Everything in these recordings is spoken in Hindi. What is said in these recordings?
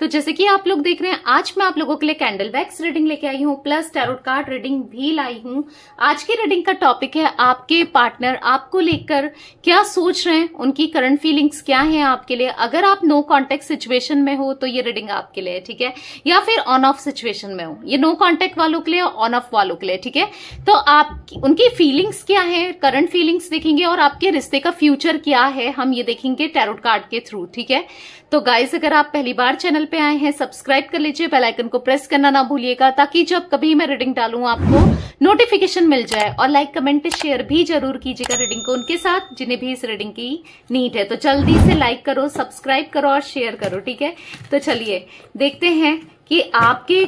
तो जैसे कि आप लोग देख रहे हैं आज मैं आप लोगों के लिए कैंडल वैक्स रीडिंग लेके आई हूँ प्लस टेरोड कार्ड रीडिंग भी लाई हूँ आज की रीडिंग का टॉपिक है आपके पार्टनर आपको लेकर क्या सोच रहे हैं उनकी करंट फीलिंग्स क्या है आपके लिए अगर आप नो कॉन्टेक्ट सिचुएशन में हो तो ये रीडिंग आपके लिए ठीक है या फिर ऑन ऑफ सिचुएशन में हो ये नो कॉन्टेक्ट वालों के लिए ऑन ऑफ वालों के लिए ठीक है तो आप उनकी फीलिंग्स क्या है करंट फीलिंग्स देखेंगे और आपके रिश्ते का फ्यूचर क्या है हम ये देखेंगे टेरोड कार्ड के थ्रू ठीक है तो गाइस अगर आप पहली बार चैनल पे आए हैं सब्सक्राइब कर लीजिए बेल आइकन को प्रेस करना ना भूलिएगा ताकि जब कभी मैं रीडिंग डालू आपको नोटिफिकेशन मिल जाए और लाइक कमेंट शेयर भी जरूर कीजिएगा रीडिंग को उनके साथ जिन्हें भी इस रीडिंग की नीड है तो जल्दी से लाइक करो सब्सक्राइब करो और शेयर करो ठीक है तो चलिए देखते हैं कि आपके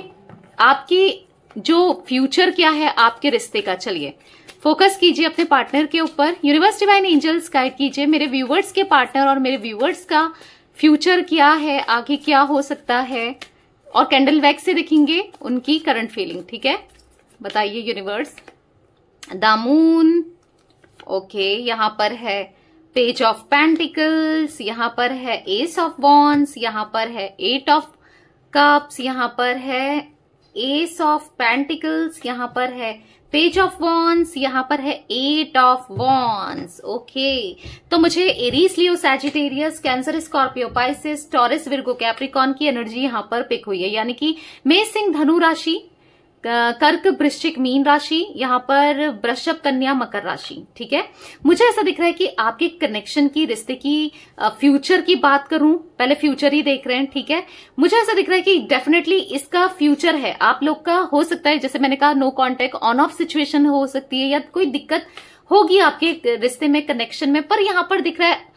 आपकी जो फ्यूचर क्या है आपके रिश्ते का चलिए फोकस कीजिए अपने पार्टनर के ऊपर यूनिवर्स डिवाइन एंजल्स गाइड कीजिए मेरे व्यूवर्स के पार्टनर और मेरे व्यूवर्स का फ्यूचर क्या है आगे क्या हो सकता है और कैंडल वैक्स से देखेंगे उनकी करंट फीलिंग ठीक है बताइए यूनिवर्स दामून ओके यहां पर है पेज ऑफ पैंटिकल्स यहां पर है एस ऑफ बॉन्स यहां पर है एट ऑफ कप्स यहां पर है एस ऑफ पैंटिकल्स यहां पर है पेज ऑफ वॉन्स यहाँ पर है एट ऑफ वॉन्स ओके तो मुझे Aries Leo Sagittarius Cancer Scorpio Pisces Taurus Virgo Capricorn की एनर्जी यहाँ पर पिक हुई है यानी कि मे सिंह धनु राशि कर्क वृश्चिक मीन राशि यहाँ पर वृषभ कन्या मकर राशि ठीक है मुझे ऐसा दिख रहा है कि आपके कनेक्शन की रिश्ते की फ्यूचर की बात करूं पहले फ्यूचर ही देख रहे हैं ठीक है मुझे ऐसा दिख रहा है कि डेफिनेटली इसका फ्यूचर है आप लोग का हो सकता है जैसे मैंने कहा no contact on off situation हो सकती है या कोई दिक्कत होगी आपके रिश्ते में कनेक्शन में पर यहाँ पर दिख रहा है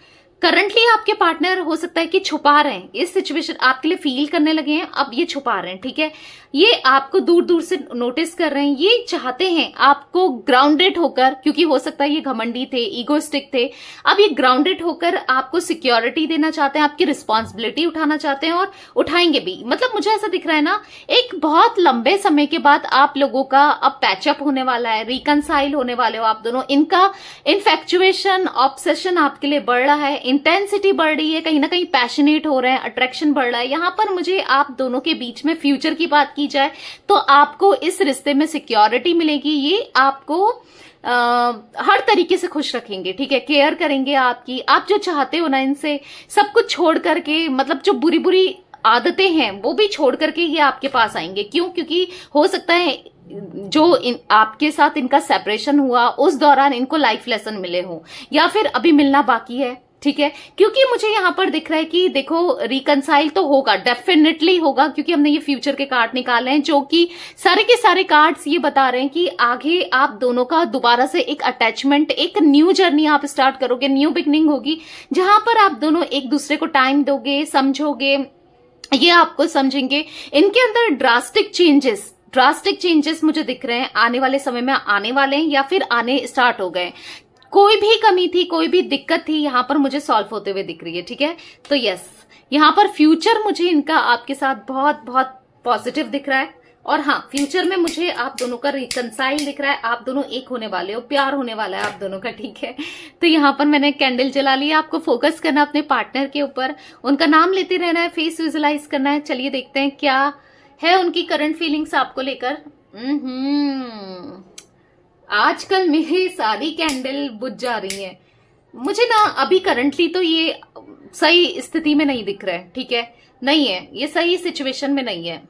करंटली आपके पार्टनर हो सकता है कि छुपा रहे हैं इस सिचुएशन आपके लिए फील करने लगे हैं अब ये छुपा रहे हैं ठीक है ये आपको दूर दूर से नोटिस कर रहे हैं ये चाहते हैं आपको ग्राउंडेड होकर क्योंकि हो सकता है ये घमंडी थे ईगोस्टिक थे अब ये ग्राउंडेड होकर आपको सिक्योरिटी देना चाहते हैं आपकी रिस्पॉन्सिबिलिटी उठाना चाहते हैं और उठाएंगे भी मतलब मुझे ऐसा दिख रहा है ना एक बहुत लंबे समय के बाद आप लोगों का अब पैचअप होने वाला है रिकनसाइल होने वाले हो आप दोनों इनका इनफेक्चुएशन ऑब्सेशन आपके लिए बढ़ रहा है इंटेंसिटी बढ़ रही है कहीं ना कहीं पैशनेट हो रहे हैं अट्रैक्शन बढ़ रहा है यहां पर मुझे आप दोनों के बीच में फ्यूचर की बात की जाए तो आपको इस रिश्ते में सिक्योरिटी मिलेगी ये आपको आ, हर तरीके से खुश रखेंगे ठीक है केयर करेंगे आपकी आप जो चाहते हो ना इनसे सब कुछ छोड़ करके मतलब जो बुरी बुरी आदतें हैं वो भी छोड़ करके ये आपके पास आएंगे क्यों क्योंकि हो सकता है जो इन, आपके साथ इनका सेपरेशन हुआ उस दौरान इनको लाइफ लेसन मिले हों या फिर अभी मिलना बाकी है ठीक है क्योंकि मुझे यहां पर दिख रहा है कि देखो रिकनसाइल तो होगा डेफिनेटली होगा क्योंकि हमने ये फ्यूचर के कार्ड निकाले हैं जो कि सारे के सारे कार्ड्स ये बता रहे हैं कि आगे आप दोनों का दोबारा से एक अटैचमेंट एक न्यू जर्नी आप स्टार्ट करोगे न्यू बिगनिंग होगी जहां पर आप दोनों एक दूसरे को टाइम दोगे समझोगे ये आपको समझेंगे इनके अंदर ड्रास्टिक चेंजेस ड्रास्टिक चेंजेस मुझे दिख रहे हैं आने वाले समय में आने वाले हैं या फिर आने स्टार्ट हो गए कोई भी कमी थी कोई भी दिक्कत थी यहां पर मुझे सॉल्व होते हुए दिख रही है ठीक है तो यस यहाँ पर फ्यूचर मुझे इनका आपके साथ बहुत बहुत पॉजिटिव दिख रहा है और हाँ फ्यूचर में मुझे आप दोनों का रिकनसाइल दिख रहा है आप दोनों एक होने वाले हो प्यार होने वाला है आप दोनों का ठीक है तो यहाँ पर मैंने कैंडल जला लिया आपको फोकस करना अपने पार्टनर के ऊपर उनका नाम लेते रहना है फेस विजुलाइज करना है चलिए देखते हैं क्या है उनकी करंट फीलिंग्स आपको लेकर हम्म, हम्म। आजकल मेरी सारी कैंडल बुझ जा रही हैं मुझे ना अभी करंटली तो ये सही स्थिति में नहीं दिख रहा है ठीक है नहीं है ये सही सिचुएशन में नहीं है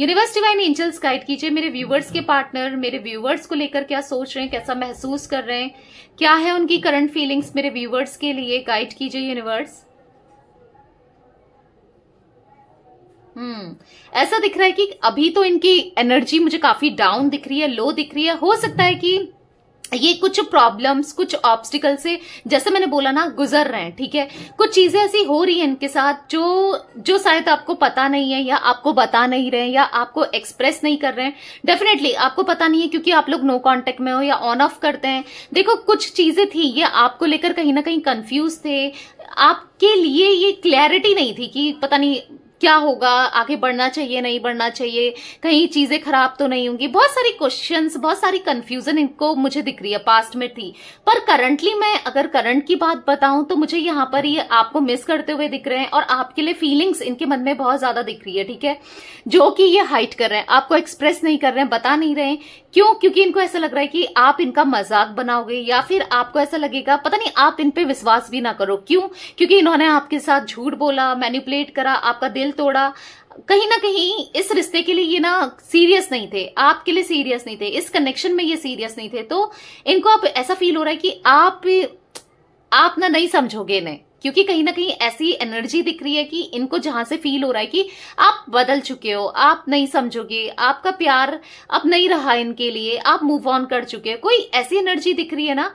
यूनिवर्स डिवाइन एंजल्स गाइड कीजिए मेरे व्यूवर्स के पार्टनर मेरे व्यूवर्स को लेकर क्या सोच रहे हैं कैसा महसूस कर रहे हैं क्या है उनकी करंट फीलिंग्स मेरे व्यूवर्स के लिए गाइड कीजिए यूनिवर्स हम्म ऐसा दिख रहा है कि अभी तो इनकी एनर्जी मुझे काफी डाउन दिख रही है लो दिख रही है हो सकता है कि ये कुछ प्रॉब्लम्स कुछ ऑब्स्टिकल से जैसे मैंने बोला ना गुजर रहे हैं ठीक है कुछ चीजें ऐसी हो रही हैं इनके साथ जो जो शायद आपको पता नहीं है या आपको बता नहीं रहे या आपको एक्सप्रेस नहीं कर रहे हैं डेफिनेटली आपको पता नहीं है क्योंकि आप लोग नो कांटेक्ट में हो या ऑन ऑफ करते हैं देखो कुछ चीजें थी ये आपको लेकर कहीं ना कहीं कंफ्यूज थे आपके लिए ये क्लैरिटी नहीं थी कि पता नहीं क्या होगा आगे बढ़ना चाहिए नहीं बढ़ना चाहिए कहीं चीजें खराब तो नहीं होंगी बहुत सारी क्वेश्चन बहुत सारी कंफ्यूजन इनको मुझे दिख रही है पास्ट में थी पर करंटली मैं अगर करंट की बात बताऊं तो मुझे यहां पर ये आपको मिस करते हुए दिख रहे हैं और आपके लिए फीलिंग्स इनके मन में बहुत ज्यादा दिख रही है ठीक है जो कि ये हाइट कर रहे हैं आपको एक्सप्रेस नहीं कर रहे हैं बता नहीं रहे क्यों क्योंकि इनको ऐसा लग रहा है कि आप इनका मजाक बनाओगे या फिर आपको ऐसा लगेगा पता नहीं आप इन पे विश्वास भी ना करो क्यों क्योंकि इन्होंने आपके साथ झूठ बोला मैनिपुलेट करा आपका दिल तोड़ा कहीं ना कहीं इस रिश्ते के लिए ये ना सीरियस नहीं थे आपके लिए सीरियस नहीं थे इस कनेक्शन में ये सीरियस नहीं थे तो इनको आप ऐसा फील हो रहा है कि आप आप ना नहीं समझोगे इन्हें क्योंकि कहीं ना कहीं ऐसी एनर्जी दिख रही है कि इनको जहां से फील हो रहा है कि आप बदल चुके हो आप नहीं समझोगे आपका प्यार अब नहीं रहा इनके लिए आप मूव ऑन कर चुके हो कोई ऐसी एनर्जी दिख रही है ना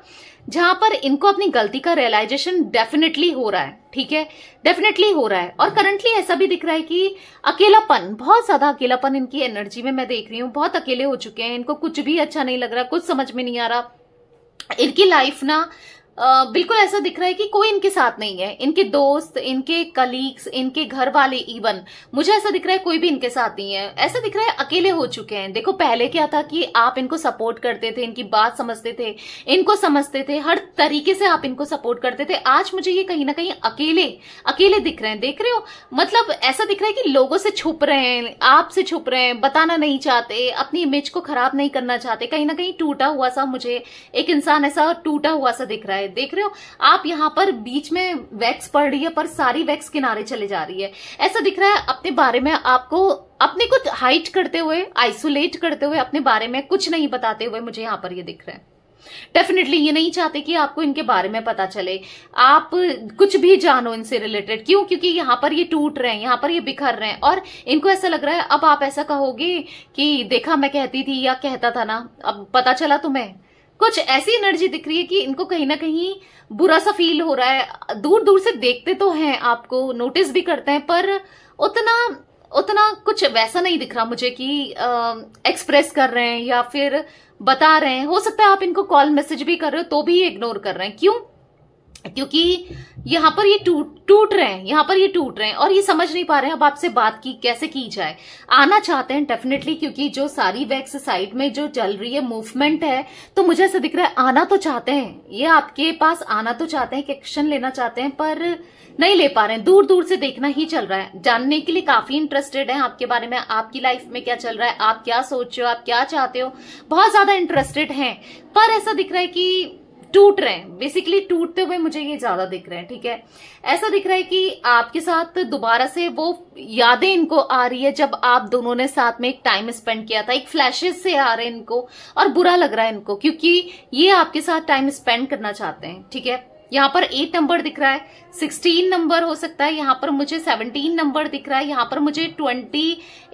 जहां पर इनको अपनी गलती का रियलाइजेशन डेफिनेटली हो रहा है ठीक है डेफिनेटली हो रहा है और करंटली ऐसा भी दिख रहा है कि अकेलापन बहुत ज्यादा अकेलापन इनकी एनर्जी में मैं देख रही हूँ बहुत अकेले हो चुके हैं इनको कुछ भी अच्छा नहीं लग रहा कुछ समझ में नहीं आ रहा इनकी लाइफ ना बिल्कुल ऐसा दिख रहा है कि कोई इनके साथ नहीं है इनके दोस्त इनके कलीग्स इनके घर वाले इवन मुझे ऐसा दिख रहा है कोई भी इनके साथ नहीं है ऐसा दिख रहा है अकेले हो चुके हैं देखो पहले क्या था कि आप इनको सपोर्ट करते थे इनकी बात समझते थे इनको समझते थे हर तरीके से आप इनको सपोर्ट करते थे आज मुझे ये कहीं ना कहीं अकेले अकेले दिख रहे हैं देख रहे हो मतलब ऐसा दिख रहा है कि लोगों से छुप रहे हैं आपसे छुप रहे हैं बताना नहीं चाहते अपनी इमेज को खराब नहीं करना चाहते कहीं ना कहीं टूटा हुआ सा मुझे एक इंसान ऐसा टूटा हुआ सा दिख रहा है है देख रहे हो आप यहाँ पर बीच में वैक्स पड़ रही है पर सारी वैक्स किनारे चले जा रही है ऐसा दिख रहा है अपने बारे में आपको अपने को हाइट करते हुए आइसोलेट करते हुए अपने बारे में कुछ नहीं बताते हुए मुझे यहाँ पर ये दिख रहा है डेफिनेटली ये नहीं चाहते कि आपको इनके बारे में पता चले आप कुछ भी जानो इनसे रिलेटेड क्यों क्योंकि यहां पर ये टूट रहे हैं यहां पर ये बिखर रहे हैं और इनको ऐसा लग रहा है अब आप ऐसा कहोगे कि देखा मैं कहती थी या कहता था ना अब पता चला तुम्हें कुछ ऐसी एनर्जी दिख रही है कि इनको कहीं ना कहीं बुरा सा फील हो रहा है दूर दूर से देखते तो हैं आपको नोटिस भी करते हैं पर उतना उतना कुछ वैसा नहीं दिख रहा मुझे कि एक्सप्रेस कर रहे हैं या फिर बता रहे हैं हो सकता है आप इनको कॉल मैसेज भी कर रहे हो तो भी इग्नोर कर रहे हैं क्यों क्योंकि यहाँ पर ये टूट टूट रहे हैं यहाँ पर ये टूट रहे हैं और ये समझ नहीं पा रहे हैं अब आपसे बात की कैसे की जाए आना चाहते हैं डेफिनेटली क्योंकि जो सारी वैक्स साइड में जो चल रही है मूवमेंट है तो मुझे ऐसा दिख रहा है आना तो चाहते हैं ये आपके पास आना तो चाहते हैं एक्शन लेना चाहते हैं पर नहीं ले पा रहे हैं दूर दूर से देखना ही चल रहा है जानने के लिए काफी इंटरेस्टेड है आपके बारे में आपकी लाइफ में क्या चल रहा है आप क्या सोच रहे हो आप क्या चाहते हो बहुत ज्यादा इंटरेस्टेड है पर ऐसा दिख रहा है कि टूट रहे हैं बेसिकली टूटते हुए मुझे ये ज्यादा दिख रहे हैं ठीक है ऐसा दिख रहा है कि आपके साथ दोबारा से वो यादें इनको आ रही है जब आप दोनों ने साथ में एक टाइम स्पेंड किया था एक फ्लैशेस से आ रहे हैं इनको और बुरा लग रहा है इनको क्योंकि ये आपके साथ टाइम स्पेंड करना चाहते हैं ठीक है यहाँ पर एट नंबर दिख रहा है सिक्सटीन नंबर हो सकता है यहाँ पर मुझे सेवनटीन नंबर दिख रहा है यहाँ पर मुझे twenty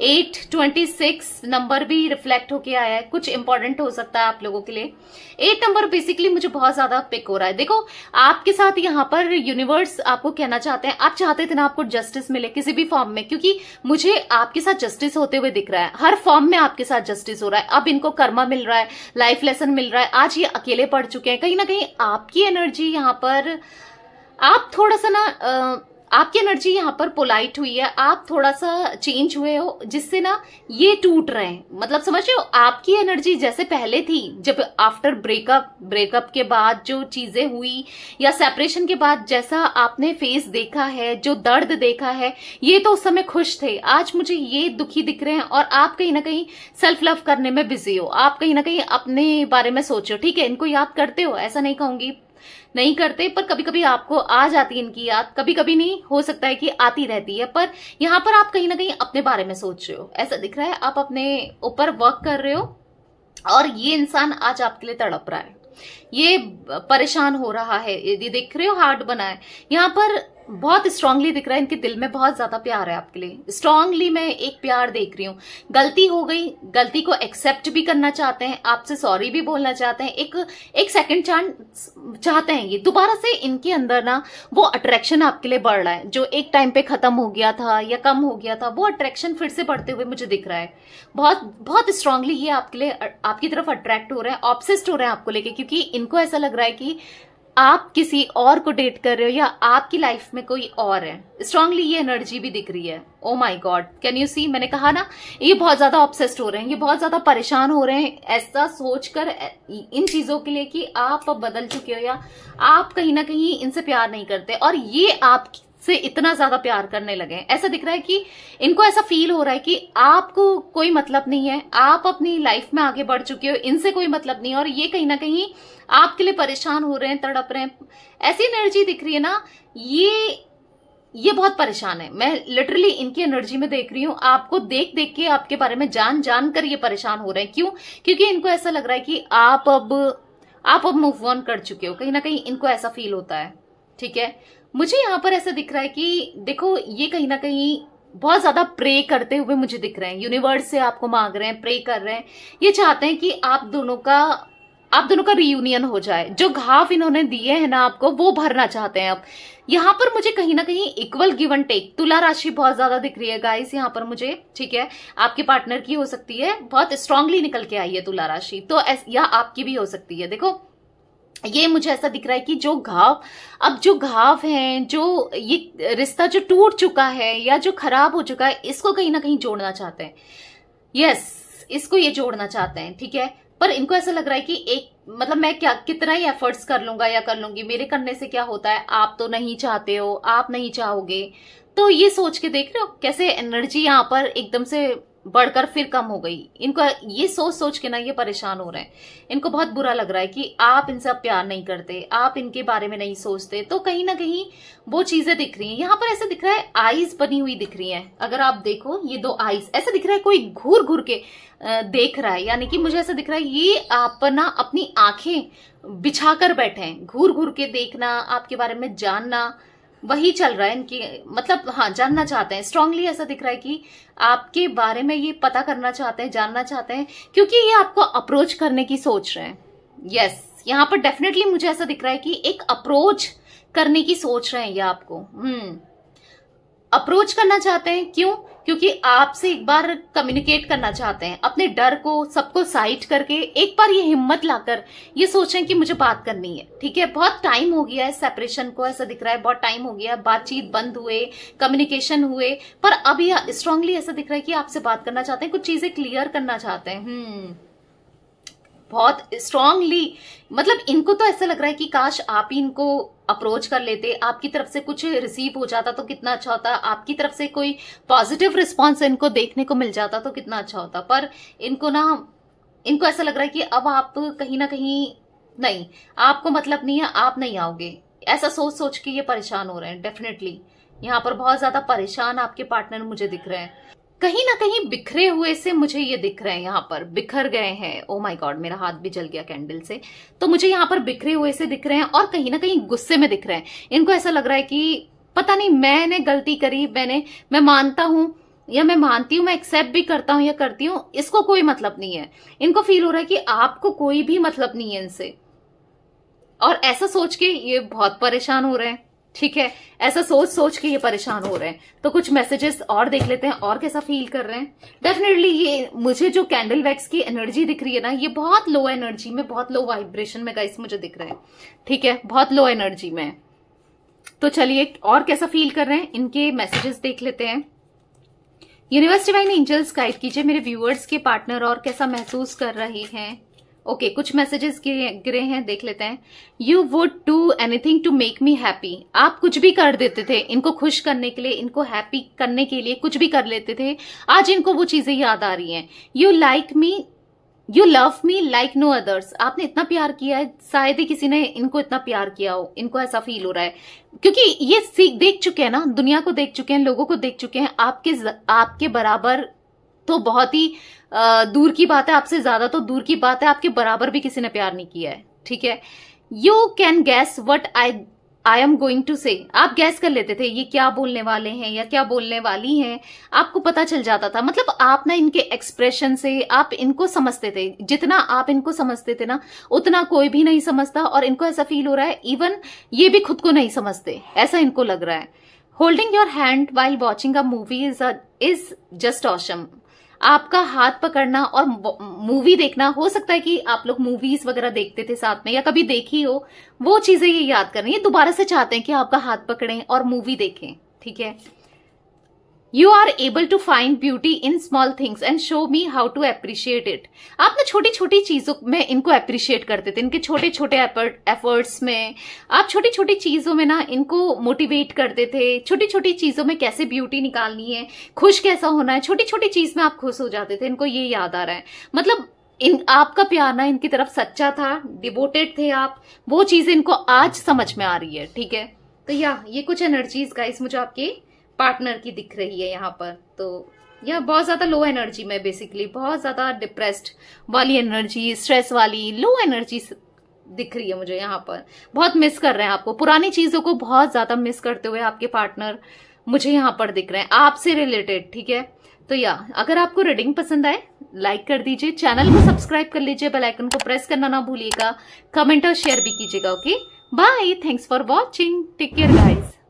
eight twenty six number भी रिफ्लेक्ट होके आया है कुछ इंपॉर्टेंट हो सकता है आप लोगों के लिए एट नंबर बेसिकली मुझे बहुत ज्यादा पिक हो रहा है देखो आपके साथ यहाँ पर यूनिवर्स आपको कहना चाहते हैं आप चाहते थे ना आपको जस्टिस मिले किसी भी फॉर्म में क्योंकि मुझे आपके साथ जस्टिस होते हुए दिख रहा है हर फॉर्म में आपके साथ जस्टिस हो रहा है अब इनको कर्मा मिल रहा है लाइफ लेसन मिल रहा है आज ये अकेले पढ़ चुके हैं कहीं ना कहीं आपकी एनर्जी यहाँ पर आप थोड़ा सा ना आपकी एनर्जी यहाँ पर पोलाइट हुई है आप थोड़ा सा चेंज हुए हो जिससे ना ये टूट रहे हैं मतलब समझ रहे हो आपकी एनर्जी जैसे पहले थी जब आफ्टर ब्रेकअप ब्रेकअप के बाद जो चीजें हुई या सेपरेशन के बाद जैसा आपने फेस देखा है जो दर्द देखा है ये तो उस समय खुश थे आज मुझे ये दुखी दिख रहे हैं और आप कहीं ना कहीं सेल्फ लव करने में बिजी हो आप कहीं ना कहीं अपने बारे में सोचो ठीक है इनको याद करते हो ऐसा नहीं कहूंगी नहीं करते पर कभी कभी आपको आ जाती है इनकी याद कभी कभी नहीं हो सकता है कि आती रहती है पर यहाँ पर आप कहीं ना कहीं अपने बारे में सोच रहे हो ऐसा दिख रहा है आप अपने ऊपर वर्क कर रहे हो और ये इंसान आज आपके लिए तड़प रहा है ये परेशान हो रहा है यदि देख रहे हो हार्ट बना है यहाँ पर बहुत स्ट्रांगली दिख रहा है इनके दिल में बहुत ज्यादा प्यार है आपके लिए स्ट्रांगली मैं एक प्यार देख रही हूँ गलती हो गई गलती को एक्सेप्ट भी करना चाहते हैं आपसे सॉरी भी बोलना चाहते हैं एक एक सेकंड चांस चाहते हैं ये दोबारा से इनके अंदर ना वो अट्रैक्शन आपके लिए बढ़ रहा है जो एक टाइम पे खत्म हो गया था या कम हो गया था वो अट्रैक्शन फिर से बढ़ते हुए मुझे दिख रहा है बहुत बहुत स्ट्रांगली ये आपके लिए आपकी तरफ अट्रैक्ट हो रहे हैं ऑप्सिस्ट हो रहे हैं आपको लेके क्योंकि इनको ऐसा लग रहा है कि आप किसी और को डेट कर रहे हो या आपकी लाइफ में कोई और है स्ट्रांगली ये एनर्जी भी दिख रही है oh my god can you see मैंने कहा ना ये बहुत ज्यादा ऑब्सेस्ड हो रहे हैं ये बहुत ज्यादा परेशान हो रहे हैं ऐसा सोचकर इन चीजों के लिए कि आप बदल चुके हो या आप कहीं ना कहीं इनसे प्यार नहीं करते और ये आप से इतना ज्यादा प्यार करने लगे ऐसा दिख रहा है कि इनको ऐसा फील हो रहा है कि आपको कोई मतलब नहीं है आप अपनी लाइफ में आगे बढ़ चुके हो इनसे कोई मतलब नहीं है और ये कहीं ना कहीं आपके लिए परेशान हो रहे हैं तड़प रहे हैं ऐसी एनर्जी दिख रही है ना ये ये बहुत परेशान है मैं लिटरली इनकी एनर्जी में देख रही हूं आपको देख देख के आपके बारे में जान जान कर ये परेशान हो रहे हैं क्यों क्योंकि इनको ऐसा लग रहा है कि आप अब आप अब मूव ऑन कर चुके हो कहीं ना कहीं इनको ऐसा फील होता है ठीक है मुझे यहाँ पर ऐसा दिख रहा है कि देखो ये कहीं ना कहीं बहुत ज्यादा प्रे करते हुए मुझे दिख रहे हैं यूनिवर्स से आपको मांग रहे हैं प्रे कर रहे हैं ये चाहते हैं कि आप दोनों का आप दोनों का रियूनियन हो जाए जो घाव इन्होंने दिए हैं ना आपको वो भरना चाहते हैं आप यहाँ पर मुझे कहीं ना कहीं इक्वल गिवन टेक तुला राशि बहुत ज्यादा दिख रही है गाइस यहाँ पर मुझे ठीक है आपके पार्टनर की हो सकती है बहुत स्ट्रांगली निकल के आई है तुला राशि तो या आपकी भी हो सकती है देखो ये मुझे ऐसा दिख रहा है कि जो घाव अब जो घाव है जो ये रिश्ता जो टूट चुका है या जो खराब हो चुका है इसको कहीं ना कहीं जोड़ना चाहते हैं यस इसको ये जोड़ना चाहते हैं ठीक है पर इनको ऐसा लग रहा है कि एक मतलब मैं क्या कितना ही एफर्ट्स कर लूंगा या कर लूंगी मेरे करने से क्या होता है आप तो नहीं चाहते हो आप नहीं चाहोगे तो ये सोच के देख रहे हो कैसे एनर्जी यहां पर एकदम से बढ़कर फिर कम हो गई इनको ये सोच सोच के ना ये परेशान हो रहे हैं इनको बहुत बुरा लग रहा है कि आप इनसे प्यार नहीं करते आप इनके बारे में नहीं सोचते तो कहीं ना कहीं वो चीजें दिख रही हैं यहाँ पर ऐसा दिख रहा है आईज बनी हुई दिख रही हैं अगर आप देखो ये दो आईज ऐसा दिख रहा है कोई घूर घूर के देख रहा है यानी कि मुझे ऐसा दिख रहा है ये आप ना अपनी आंखें बिछा बैठे हैं घूर घूर के देखना आपके बारे में जानना वही चल रहा है इनकी मतलब हाँ जानना चाहते हैं स्ट्रांगली ऐसा दिख रहा है कि आपके बारे में ये पता करना चाहते हैं जानना चाहते हैं क्योंकि ये आपको अप्रोच करने की सोच रहे हैं यस yes, यहाँ पर डेफिनेटली मुझे ऐसा दिख रहा है कि एक अप्रोच करने की सोच रहे हैं ये आपको हम्म अप्रोच करना चाहते हैं क्यों क्योंकि आपसे एक बार कम्युनिकेट करना चाहते हैं अपने डर को सबको साइट करके एक बार ये हिम्मत लाकर ये सोचें कि मुझे बात करनी है ठीक है बहुत टाइम हो गया है सेपरेशन को ऐसा दिख रहा है बहुत टाइम हो गया है बातचीत बंद हुए कम्युनिकेशन हुए पर अब यह स्ट्रांगली ऐसा दिख रहा है कि आपसे बात करना चाहते हैं कुछ चीजें क्लियर करना चाहते हैं हम्म बहुत स्ट्रांगली मतलब इनको तो ऐसा लग रहा है कि काश आप ही इनको अप्रोच कर लेते आपकी तरफ से कुछ रिसीव हो जाता तो कितना अच्छा होता आपकी तरफ से कोई पॉजिटिव रिस्पॉन्स इनको देखने को मिल जाता तो कितना अच्छा होता पर इनको ना इनको ऐसा लग रहा है कि अब आप तो कहीं ना कहीं नहीं आपको मतलब नहीं है आप नहीं आओगे ऐसा सोच सोच के ये परेशान हो रहे हैं डेफिनेटली यहाँ पर बहुत ज्यादा परेशान आपके पार्टनर मुझे दिख रहे हैं कहीं ना कहीं बिखरे हुए से मुझे ये दिख रहे हैं यहाँ पर बिखर गए हैं ओ माय गॉड मेरा हाथ भी जल गया कैंडल से तो मुझे यहाँ पर बिखरे हुए से दिख रहे हैं और कहीं ना कहीं गुस्से में दिख रहे हैं इनको ऐसा लग रहा है कि पता नहीं मैंने गलती करी मैंने मैं मानता हूं या मैं मानती हूं मैं एक्सेप्ट भी करता हूं या करती हूं इसको कोई मतलब नहीं है इनको फील हो रहा है कि आपको कोई भी मतलब नहीं है इनसे और ऐसा सोच के ये बहुत परेशान हो रहे हैं ठीक है ऐसा सोच सोच के ये परेशान हो रहे हैं तो कुछ मैसेजेस और देख लेते हैं और कैसा फील कर रहे हैं डेफिनेटली ये मुझे जो कैंडल वैक्स की एनर्जी दिख रही है ना ये बहुत लो एनर्जी में बहुत लो वाइब्रेशन में गाइस मुझे दिख रहा है ठीक है बहुत लो एनर्जी में तो चलिए और कैसा फील कर रहे हैं इनके मैसेजेस देख लेते हैं यूनिवर्सिटी वाइन एंजल्स गाइड कीजिए मेरे व्यूअर्स के पार्टनर और कैसा महसूस कर रहे हैं ओके okay, कुछ मैसेजेस गिरे हैं देख लेते हैं you would do anything to make me happy आप कुछ भी कर देते थे इनको खुश करने के लिए इनको हैप्पी करने के लिए कुछ भी कर लेते थे आज इनको वो चीजें याद आ रही हैं you like me you love me like no others आपने इतना प्यार किया है शायद ही किसी ने इनको इतना प्यार किया हो इनको ऐसा फील हो रहा है क्योंकि ये देख चुके हैं ना दुनिया को देख चुके हैं लोगों को देख चुके हैं आपके आपके बराबर तो बहुत ही दूर की बात है आपसे ज्यादा तो दूर की बात है आपके बराबर भी किसी ने प्यार नहीं किया है ठीक है you can guess what I I am going to say आप गैस कर लेते थे ये क्या बोलने वाले हैं या क्या बोलने वाली हैं आपको पता चल जाता था मतलब आप ना इनके एक्सप्रेशन से आप इनको समझते थे जितना आप इनको समझते थे ना उतना कोई भी नहीं समझता और इनको ऐसा फील हो रहा है इवन ये भी खुद को नहीं समझते ऐसा इनको लग रहा है holding your hand while watching a movie is is just awesome आपका हाथ पकड़ना और मूवी देखना हो सकता है कि आप लोग मूवीज वगैरह देखते थे साथ में या कभी देखी हो वो चीजें ये याद करनी ये दोबारा से चाहते हैं कि आपका हाथ पकड़ें और मूवी देखें ठीक है you are able to find beauty in small things and show me how to appreciate it आप ना छोटी छोटी चीजों में इनको अप्रिशिएट करते थे इनके छोटे छोटे एफर्ट्स में आप छोटी छोटी चीजों में ना इनको मोटिवेट करते थे छोटी छोटी चीजों में कैसे ब्यूटी निकालनी है खुश कैसा होना है छोटी छोटी चीज में आप खुश हो जाते थे इनको ये याद आ रहा है मतलब इन आपका प्यार ना इनकी तरफ सच्चा था डिवोटेड थे आप वो चीज इनको आज समझ में आ रही है ठीक है तो या ये कुछ एनर्जीज गाइस मुझे आपकी पार्टनर की दिख रही है यहाँ पर तो यह बहुत ज़्यादा लो एनर्जी में बेसिकली बहुत ज़्यादा डिप्रेस्ड वाली एनर्जी स्ट्रेस वाली लो एनर्जी दिख रही है मुझे यहाँ पर बहुत मिस कर रहे हैं आपको पुरानी चीज़ों को बहुत ज़्यादा मिस करते हुए आपके पार्टनर मुझे यहाँ पर दिख रहे हैं आपसे रिलेटेड ठीक है तो या अगर आपको रीडिंग पसंद आए लाइक कर दीजिए चैनल को सब्सक्राइब कर लीजिए बेल आइकन को प्रेस करना ना भूलिएगा कमेंट और शेयर भी कीजिएगा okay bye thanks for watching take care guys